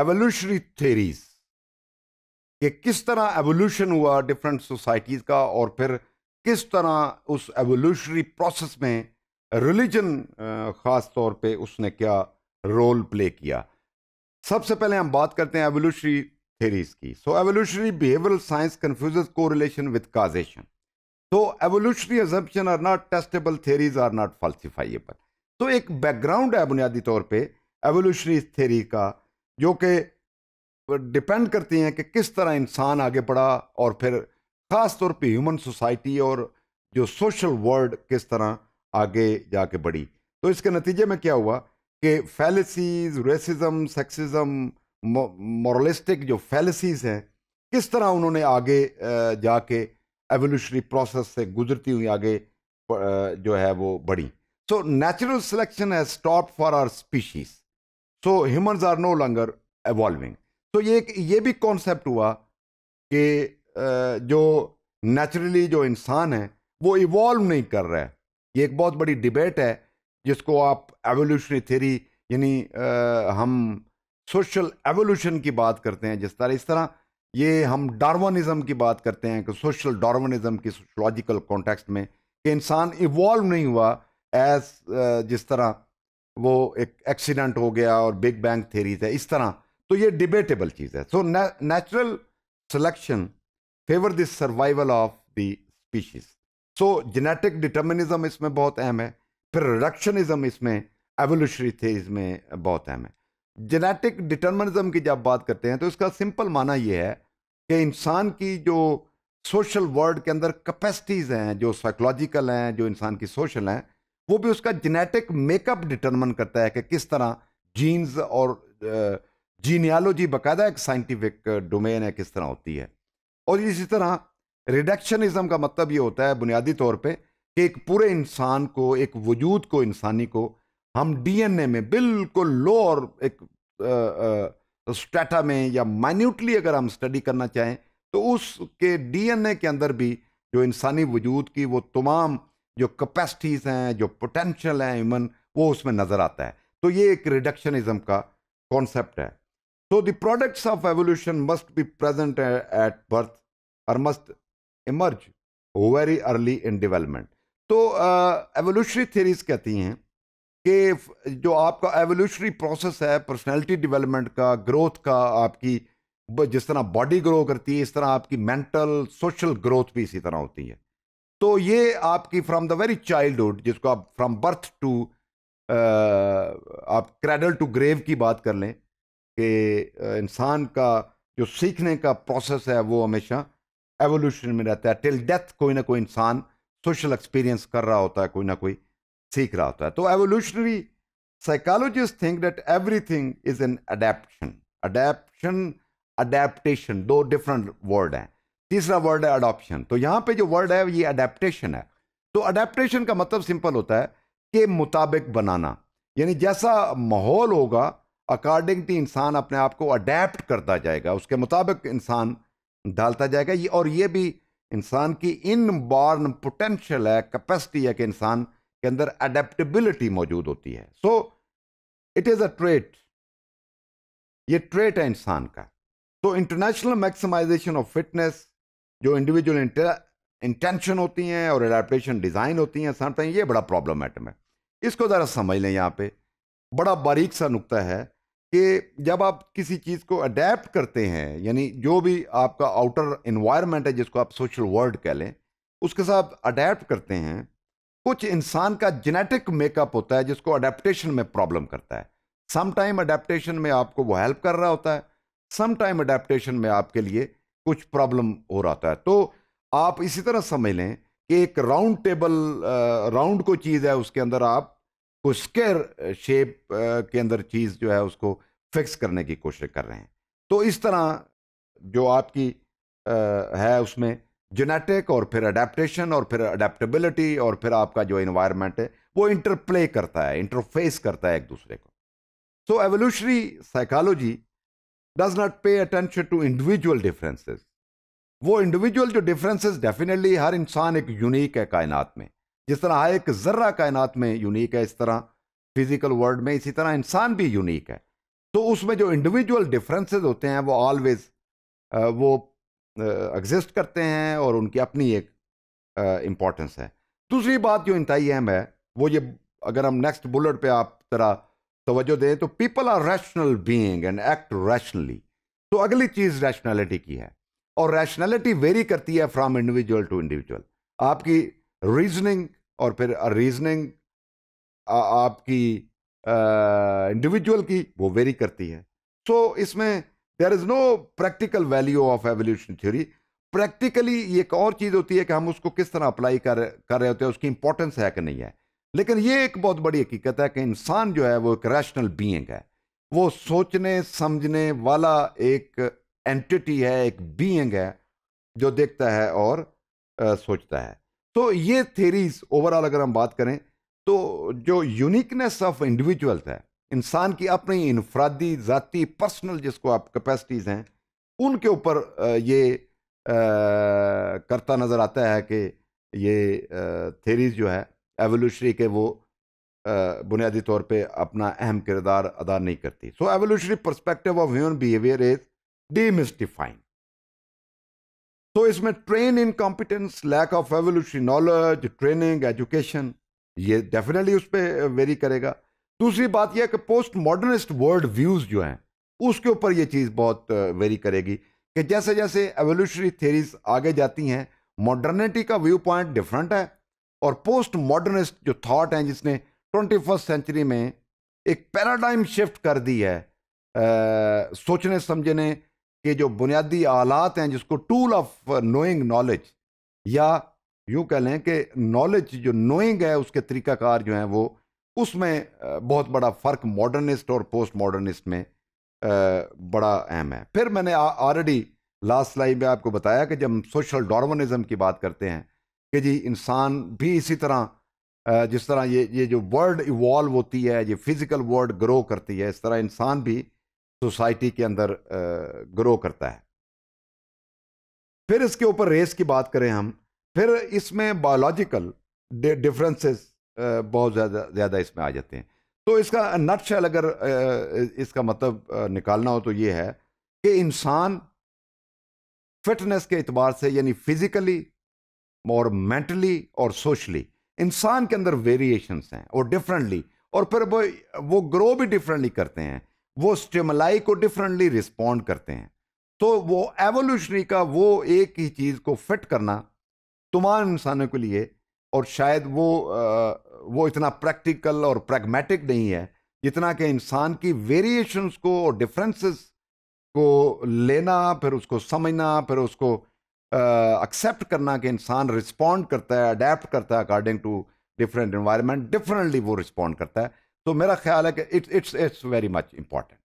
evolutionary theories कि किस तरह एवोल्यूशन हुआ डिफरेंट सोसाइटीज़ का और फिर किस तरह उस एवोल्यूशनरी प्रोसेस में रिलीजन ख़ास तौर पे उसने क्या रोल प्ले किया सबसे पहले हम बात करते हैं एवोल्यूशनरी थेरीज की so evolutionary behavioural science confuse को रिलेशन विद काजेशन तो evolutionary assumption are not testable theories are not falsifiable तो एक बैकग्राउंड है बुनियादी तौर पर एवोल्यूशनरी थेरी का जो कि डिपेंड करती हैं कि किस तरह इंसान आगे बढ़ा और फिर ख़ास तौर पे ह्यूमन सोसाइटी और जो सोशल वर्ल्ड किस तरह आगे जाके बढ़ी तो इसके नतीजे में क्या हुआ कि फैलिसीज रेसिज्म सेक्सिज्म मॉरलिस्टिक जो फैलिसीज हैं किस तरह उन्होंने आगे जाके एवोल्यूशनरी प्रोसेस से गुजरती हुई आगे जो है वो बढ़ी so natural selection has stop for our species so humans are no longer evolving तो ये ये भी कॉन्सेप्ट हुआ कि जो नेचुरली जो इंसान है वो इवॉल्व नहीं कर रहा है ये एक बहुत बड़ी डिबेट है जिसको आप एवोल्यूशनरी थेरी यानी हम सोशल एवोल्यूशन की बात करते हैं जिस तरह इस तरह ये हम डार्वनिज़म की बात करते हैं कि सोशल डार्वनिज़म की सोशोलॉजिकल कॉन्टेक्स्ट में कि इंसान इवॉल्व नहीं हुआ एज जिस तरह वो एक एक्सीडेंट हो गया और बिग बैंग थेरीज है इस तरह तो ये डिबेटेबल चीज़ है so natural selection favour this survival of the species so genetic determinism इसमें बहुत अहम है फिर रिडक्शनिज्म इसमें एवोल्यूशनरी थे इसमें बहुत अहम है जेनेटिक डिटर्मिनिज्म की जब बात करते हैं तो इसका सिंपल माना यह है कि इंसान की जो सोशल वर्ल्ड के अंदर कैपेसिटीज़ हैं जो साइकोलॉजिकल हैं जो इंसान की सोशल हैं वो भी उसका जेनेटिक मेकअप डिटरमन करता है कि किस तरह जीन्स और जीनियालोजी बकायदा एक साइंटिफिक डोमेन है किस तरह होती है और इसी तरह रिडक्शनिज्म का मतलब ये होता है बुनियादी तौर पे कि एक पूरे इंसान को एक वजूद को इंसानी को हम डीएनए में बिल्कुल लो और एक स्टेटा में या माइन्यूटली अगर हम स्टडी करना चाहें तो उसके डीएनए के अंदर भी जो इंसानी वजूद की वो तमाम जो कैपेसिटीज़ हैं जो पोटेंशियल हैं ह्यूमन वो उसमें नज़र आता है तो ये एक रिडक्शनिज्म का कॉन्सेप्ट है so the products of evolution must be present at birth और must emerge very early in development तो एवोल्यूशनरी uh, थेरीज कहती हैं कि जो आपका एवोल्यूशनरी प्रोसेस है पर्सनैलिटी डेवलपमेंट का ग्रोथ का आपकी जिस तरह बॉडी ग्रो करती है इस तरह आपकी मेंटल सोशल ग्रोथ भी इसी तरह होती है तो ये आपकी फ्रॉम द वेरी चाइल्डहुड जिसको आप फ्रॉम बर्थ टू आप क्रेडल टू ग्रेव की बात कर लें कि इंसान का जो सीखने का प्रोसेस है वो हमेशा एवोल्यूशन में रहता है टिल डेथ कोई ना कोई इंसान सोशल एक्सपीरियंस कर रहा होता है कोई ना कोई सीख रहा होता है तो evolutionary psychologist think that everything is an adaption adaption adaptation दो डिफरेंट वर्ड हैं तीसरा वर्ड है अडॉप्शन तो यहां पे जो वर्ड है ये अडेप्टेशन है तो अडेप्टेशन का मतलब सिंपल होता है के मुताबिक बनाना यानी जैसा माहौल होगा अकॉर्डिंग टू इंसान अपने आप को अडेप्ट करता जाएगा उसके मुताबिक इंसान डालता जाएगा ये और ये भी इंसान की इन बॉर्न पोटेंशियल है कैपेसिटी है कि इंसान के अंदर अडेप्टेबिलिटी मौजूद होती है so it is a trait ये ट्रेट है इंसान का तो इंटरनेशनल मैक्सिमाइजेशन ऑफ फिटनेस जो इंडिविजुअल इंटेंशन होती हैं और एडाप्टेशन डिज़ाइन होती हैं सर ये बड़ा प्रॉब्लम आइटम है इसको ज़रा समझ लें यहाँ पे बड़ा बारीक सा नुकता है कि जब आप किसी चीज़ को अडेप्ट करते हैं यानी जो भी आपका आउटर इन्वायरमेंट है जिसको आप सोशल वर्ल्ड कह लें उसके साथ अडेप्ट करते हैं कुछ इंसान का जेनेटिक मेकअप होता है जिसको अडेप्टेशन में प्रॉब्लम करता है समटाइम अडेप्टेशन में आपको वो हेल्प कर रहा होता है समटाइम अडेप्टेशन में आपके लिए कुछ प्रॉब्लम हो रहा है तो आप इसी तरह समझ लें कि एक राउंड टेबल राउंड को चीज़ है उसके अंदर आप कुछ स्केयर शेप के अंदर चीज़ जो है उसको फिक्स करने की कोशिश कर रहे हैं तो इस तरह जो आपकी आ, है उसमें जेनेटिक और फिर अडेप्टशन और फिर अडेप्टबिलिटी और फिर आपका जो इन्वायरमेंट है वो इंटरप्ले करता है इंटरफेस करता है एक दूसरे को so evolutionary psychology does not pay attention to individual differences वो इंडिविजुअल जो डिफरेंसेस डेफिनेटली हर इंसान एक यूनिक है कायनात में जिस तरह हर एक जर्रा कायनात में यूनिक है इस तरह फिजिकल वर्ल्ड में इसी तरह इंसान भी यूनिक है तो उसमें जो इंडिविजुअल डिफरेंसेस होते हैं वो ऑलवेज वो एग्जिस्ट करते हैं और उनकी अपनी एक इम्पॉर्टेंस है दूसरी बात जो इंतई अहम है वो ये अगर हम नेक्स्ट बुलेट पे आप तरह तोज्जो दें तो people are rational being and act rationally तो अगली चीज रैशनैलिटी की है और रैशनैलिटी वेरी करती है फ्रॉम इंडिविजुअल टू इंडिविजुअल आपकी रीजनिंग और फिर रीजनिंग आपकी इंडिविजुअल की वो वेरी करती है सो so, इसमें there is no practical value of evolution theory practically एक और चीज़ होती है कि हम उसको किस तरह अप्लाई कर कर रहे होते हैं उसकी इंपॉर्टेंस है कि नहीं है लेकिन ये एक बहुत बड़ी हकीकत है कि इंसान जो है वो एक रैशनल बीइंग है वो सोचने समझने वाला एक एंटिटी है एक बीइंग है जो देखता है और आ, सोचता है तो ये थेरीज ओवरऑल अगर हम बात करें तो जो यूनिकनेस ऑफ इंडिविजुअल्स है इंसान की अपनी इनफरादी ज़ाती पर्सनल जिसको आप कैपेसिटीज़ हैं उनके ऊपर ये आ, करता नज़र आता है कि ये थेरीज जो है एवोल्यूशनरी के वो बुनियादी तौर पे अपना अहम किरदार अदा नहीं करती so evolutionary perspective of human behaviour is demystifying तो इसमें train in competence lack of evolutionary knowledge training education ये डेफिनेटली उस पर वेरी करेगा दूसरी बात यह कि पोस्ट मॉडर्निस्ट वर्ल्ड व्यूज़ जो हैं उसके ऊपर ये चीज़ बहुत वेरी करेगी कि जैसे जैसे एवोल्यूशनरी थेरीज आगे जाती हैं मॉडर्निटी का व्यू पॉइंट डिफरेंट है और पोस्ट मॉडर्निस्ट जो थाट हैं जिसने ट्वेंटी फर्स्ट सेंचुरी में एक पैराडाइम शिफ्ट कर दी है आ, सोचने समझने के जो बुनियादी आलात हैं जिसको टूल ऑफ नोइंग नॉलेज या यूँ कह लें कि नॉलेज जो नोइंग है उसके तरीक़ाकार जो हैं वो उसमें बहुत बड़ा फ़र्क मॉडर्निस्ट और पोस्ट मॉडर्निस्ट में बड़ा अहम है फिर मैंने ऑलरेडी लास्ट स्लाइड में आपको बताया कि जब हम सोशल डॉर्मनिज़म की बात करते हैं कि जी इंसान भी इसी तरह जिस तरह ये ये जो वर्ल्ड इवॉल्व होती है ये फिज़िकल वर्ल्ड ग्रो करती है इस तरह इंसान भी सोसाइटी के अंदर ग्रो करता है फिर इसके ऊपर रेस की बात करें हम फिर इसमें बायोलॉजिकल डिफरेंसेस बहुत ज़्यादा ज़्यादा इसमें आ जाते हैं तो इसका नटशेल अगर इसका मतलब निकालना हो तो ये है कि इंसान फिटनेस के अतबार से यानी फिज़िकली और मेंटली और सोशली इंसान के अंदर वेरिएशंस हैं और डिफरेंटली और फिर वो वो ग्रो भी डिफरेंटली करते हैं वो स्टेमलाई को डिफरेंटली रिस्पॉन्ड करते हैं तो वो एवोल्यूशनरी का वो एक ही चीज़ को फिट करना तमाम इंसानों के लिए और शायद वो आ, वो इतना प्रैक्टिकल और प्रैग्मेटिक नहीं है जितना कि इंसान की वेरिएशंस को और डिफरेंसेस को लेना फिर उसको समझना फिर उसको एक्सेप्ट uh, करना कि इंसान रिस्पॉन्ड करता है अडेप्ट करता है according to different environment differently वो रिस्पॉन्ड करता है तो मेरा ख्याल है कि it's it's it's very much important